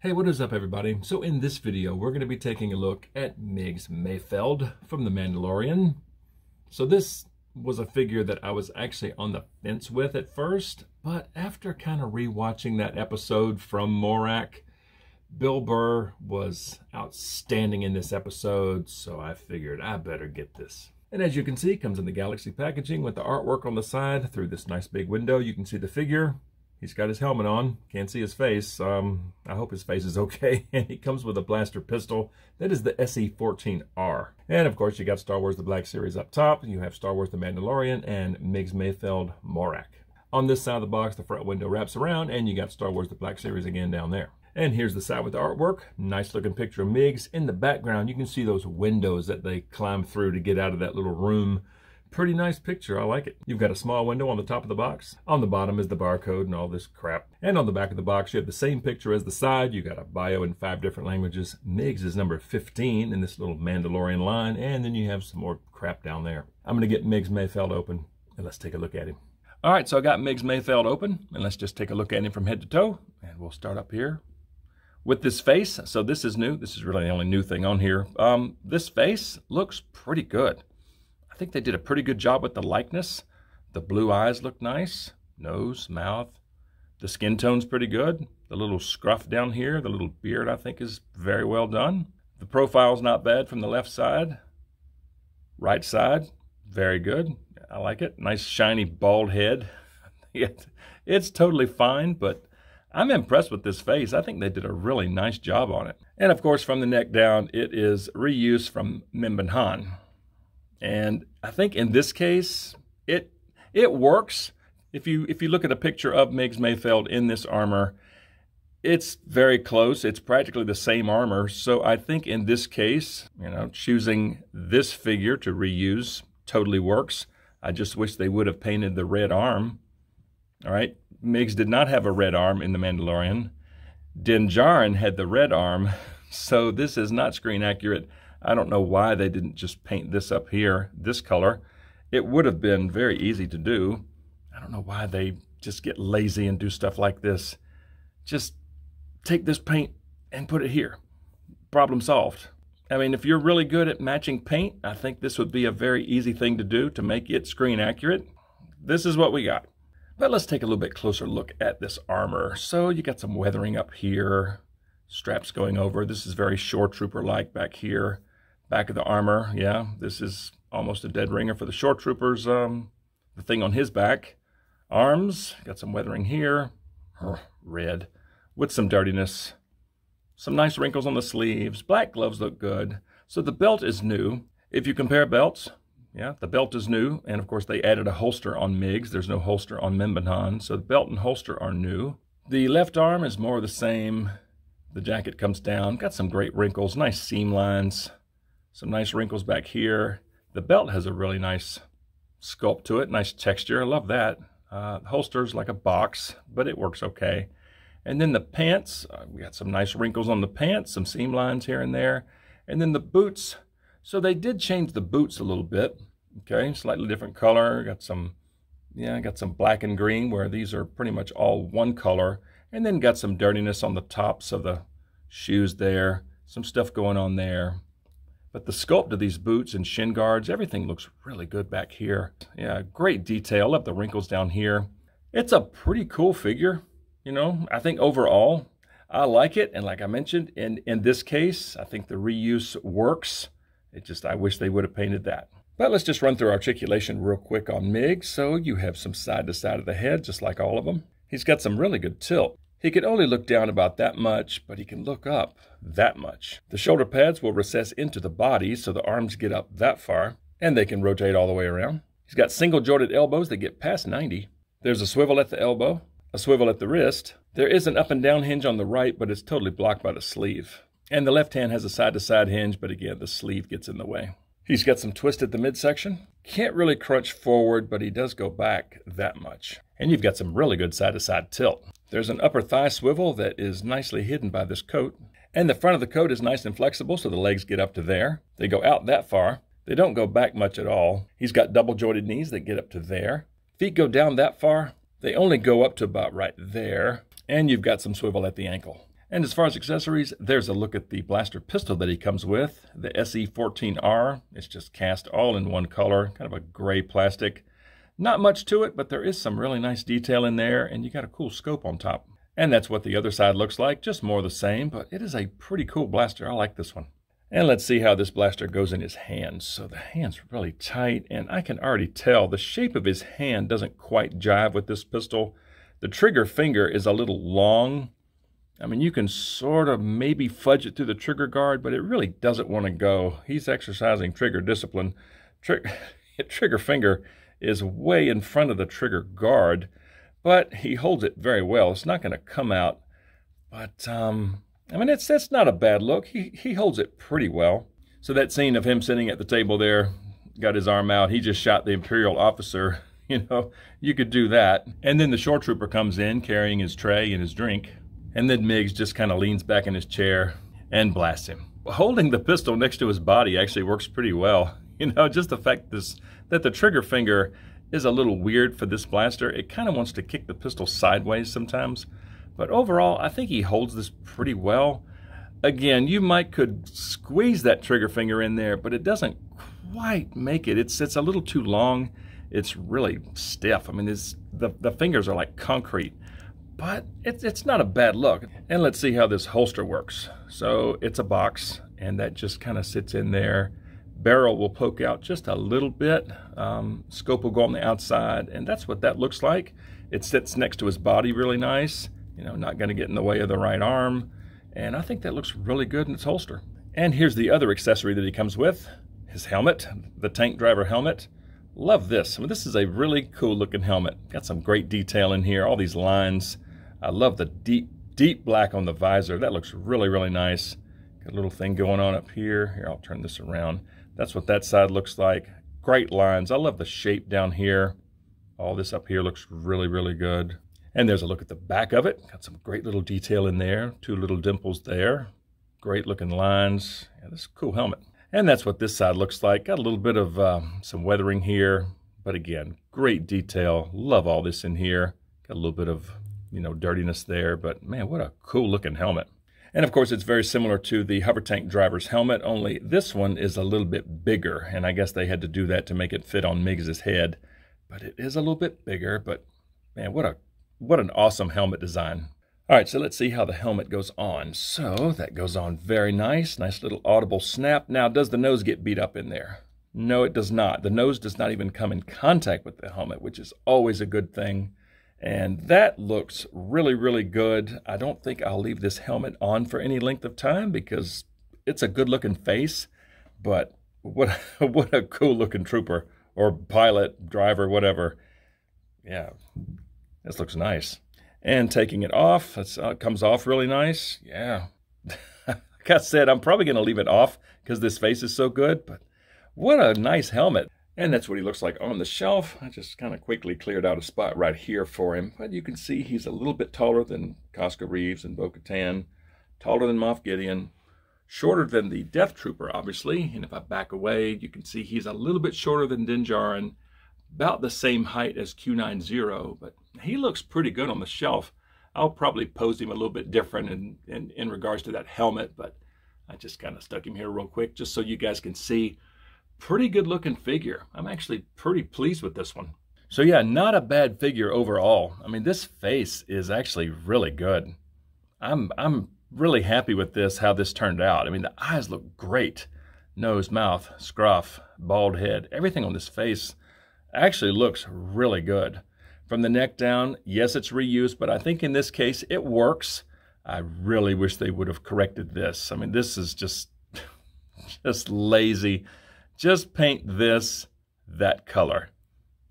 Hey, what is up everybody? So in this video, we're going to be taking a look at Miggs Mayfeld from The Mandalorian. So this was a figure that I was actually on the fence with at first, but after kind of rewatching that episode from Morak, Bill Burr was outstanding in this episode, so I figured I better get this. And as you can see, comes in the Galaxy packaging with the artwork on the side. Through this nice big window, you can see the figure. He's got his helmet on. Can't see his face. Um, I hope his face is okay. And he comes with a blaster pistol. That is the SE-14R. And of course, you got Star Wars The Black Series up top. You have Star Wars The Mandalorian and Migs Mayfeld Morak. On this side of the box, the front window wraps around, and you got Star Wars The Black Series again down there. And here's the side with the artwork. Nice looking picture of Migs. In the background, you can see those windows that they climb through to get out of that little room Pretty nice picture, I like it. You've got a small window on the top of the box. On the bottom is the barcode and all this crap. And on the back of the box, you have the same picture as the side. You got a bio in five different languages. Miggs is number 15 in this little Mandalorian line. And then you have some more crap down there. I'm gonna get Miggs Mayfeld open and let's take a look at him. All right, so I got Miggs Mayfeld open and let's just take a look at him from head to toe. And we'll start up here with this face. So this is new. This is really the only new thing on here. Um, this face looks pretty good. I think they did a pretty good job with the likeness. The blue eyes look nice, nose, mouth. The skin tone's pretty good. The little scruff down here, the little beard I think is very well done. The profile's not bad from the left side. Right side, very good. I like it. Nice shiny bald head. it's totally fine, but I'm impressed with this face. I think they did a really nice job on it. And of course, from the neck down, it is reuse from Han. And I think in this case, it it works. If you if you look at a picture of Miggs Mayfeld in this armor, it's very close. It's practically the same armor. So I think in this case, you know, choosing this figure to reuse totally works. I just wish they would have painted the red arm. All right, Miggs did not have a red arm in The Mandalorian. Din Djarin had the red arm, so this is not screen accurate. I don't know why they didn't just paint this up here, this color. It would have been very easy to do. I don't know why they just get lazy and do stuff like this. Just take this paint and put it here. Problem solved. I mean, if you're really good at matching paint, I think this would be a very easy thing to do to make it screen accurate. This is what we got. But let's take a little bit closer look at this armor. So you got some weathering up here, straps going over. This is very short trooper-like back here. Back of the armor, yeah, this is almost a dead ringer for the short troopers. Um, the thing on his back. Arms, got some weathering here. Oh, red, with some dirtiness. Some nice wrinkles on the sleeves. Black gloves look good. So the belt is new. If you compare belts, yeah, the belt is new. And of course, they added a holster on MiGs. There's no holster on Membanon. So the belt and holster are new. The left arm is more the same. The jacket comes down. Got some great wrinkles, nice seam lines. Some nice wrinkles back here. The belt has a really nice sculpt to it, nice texture. I love that. Uh, holster's like a box, but it works okay. And then the pants, uh, we got some nice wrinkles on the pants, some seam lines here and there. And then the boots, so they did change the boots a little bit. Okay, slightly different color. Got some, yeah, got some black and green where these are pretty much all one color. And then got some dirtiness on the tops of the shoes there. Some stuff going on there. But the sculpt of these boots and shin guards, everything looks really good back here. Yeah, great detail. Love the wrinkles down here. It's a pretty cool figure, you know. I think overall, I like it. And like I mentioned, in, in this case, I think the reuse works. It just, I wish they would have painted that. But let's just run through articulation real quick on MiG. So you have some side to side of the head, just like all of them. He's got some really good tilt. He can only look down about that much, but he can look up that much. The shoulder pads will recess into the body so the arms get up that far, and they can rotate all the way around. He's got single jointed elbows that get past 90. There's a swivel at the elbow, a swivel at the wrist. There is an up and down hinge on the right, but it's totally blocked by the sleeve. And the left hand has a side to side hinge, but again, the sleeve gets in the way. He's got some twist at the midsection. Can't really crunch forward, but he does go back that much. And you've got some really good side to side tilt. There's an upper thigh swivel that is nicely hidden by this coat. And the front of the coat is nice and flexible, so the legs get up to there. They go out that far. They don't go back much at all. He's got double jointed knees that get up to there. Feet go down that far. They only go up to about right there. And you've got some swivel at the ankle. And as far as accessories, there's a look at the blaster pistol that he comes with, the SE14R. It's just cast all in one color, kind of a gray plastic. Not much to it, but there is some really nice detail in there, and you got a cool scope on top. And that's what the other side looks like, just more the same, but it is a pretty cool blaster. I like this one. And let's see how this blaster goes in his hand. So the hand's really tight, and I can already tell the shape of his hand doesn't quite jive with this pistol. The trigger finger is a little long. I mean, you can sort of maybe fudge it through the trigger guard, but it really doesn't want to go. He's exercising trigger discipline. Tr trigger finger is way in front of the trigger guard, but he holds it very well. It's not going to come out, but um, I mean, it's it's not a bad look. He he holds it pretty well. So that scene of him sitting at the table there, got his arm out. He just shot the imperial officer. You know, you could do that. And then the shore trooper comes in carrying his tray and his drink, and then Miggs just kind of leans back in his chair and blasts him. Holding the pistol next to his body actually works pretty well. you know, just the fact this, that the trigger finger is a little weird for this blaster. It kind of wants to kick the pistol sideways sometimes. But overall, I think he holds this pretty well. Again, you might could squeeze that trigger finger in there, but it doesn't quite make it. It's, it's a little too long. It's really stiff. I mean, it's, the, the fingers are like concrete, but it's, it's not a bad look. And let's see how this holster works. So it's a box and that just kind of sits in there barrel will poke out just a little bit. Um, scope will go on the outside, and that's what that looks like. It sits next to his body really nice, you know, not going to get in the way of the right arm. And I think that looks really good in its holster. And here's the other accessory that he comes with, his helmet, the tank driver helmet. Love this. I mean, this is a really cool looking helmet. Got some great detail in here, all these lines. I love the deep, deep black on the visor. That looks really, really nice. Got a little thing going on up here. Here, I'll turn this around. That's what that side looks like. Great lines. I love the shape down here. All this up here looks really, really good. And there's a look at the back of it. Got some great little detail in there. Two little dimples there. Great looking lines. Yeah, this is a cool helmet. And that's what this side looks like. Got a little bit of um, some weathering here. But again, great detail. Love all this in here. Got a little bit of, you know, dirtiness there. But man, what a cool looking helmet. And of course, it's very similar to the hover tank driver's helmet, only this one is a little bit bigger. And I guess they had to do that to make it fit on Miggs's head. But it is a little bit bigger, but man, what a what an awesome helmet design. All right, so let's see how the helmet goes on. So that goes on very nice. Nice little audible snap. Now, does the nose get beat up in there? No, it does not. The nose does not even come in contact with the helmet, which is always a good thing. And that looks really, really good. I don't think I'll leave this helmet on for any length of time because it's a good looking face. But what, what a cool looking trooper or pilot, driver, whatever. Yeah, this looks nice. And taking it off, it uh, comes off really nice. Yeah. like I said, I'm probably going to leave it off because this face is so good. But what a nice helmet. And that's what he looks like on the shelf. I just kind of quickly cleared out a spot right here for him. But you can see he's a little bit taller than Costco Reeves and Bo-Katan, taller than Moff Gideon, shorter than the Death Trooper, obviously. And if I back away, you can see he's a little bit shorter than Dinjarin, about the same height as Q90, but he looks pretty good on the shelf. I'll probably pose him a little bit different in, in, in regards to that helmet, but I just kind of stuck him here real quick just so you guys can see pretty good looking figure. I'm actually pretty pleased with this one. So yeah, not a bad figure overall. I mean, this face is actually really good. I'm, I'm really happy with this, how this turned out. I mean, the eyes look great. Nose, mouth, scruff, bald head, everything on this face actually looks really good. From the neck down, yes, it's reused, but I think in this case it works. I really wish they would have corrected this. I mean, this is just, just lazy just paint this that color.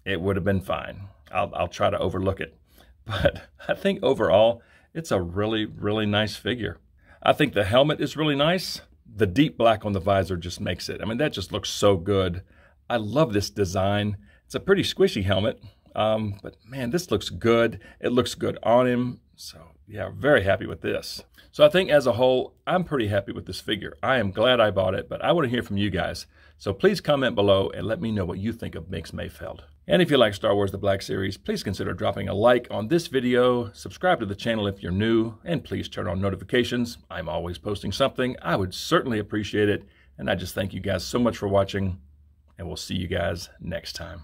It would have been fine. I'll, I'll try to overlook it. But I think overall, it's a really, really nice figure. I think the helmet is really nice. The deep black on the visor just makes it. I mean, that just looks so good. I love this design. It's a pretty squishy helmet, um, but man, this looks good. It looks good on him. So yeah, very happy with this. So I think as a whole, I'm pretty happy with this figure. I am glad I bought it, but I want to hear from you guys. So please comment below and let me know what you think of Mix Mayfeld. And if you like Star Wars The Black Series, please consider dropping a like on this video, subscribe to the channel if you're new, and please turn on notifications. I'm always posting something. I would certainly appreciate it. And I just thank you guys so much for watching, and we'll see you guys next time.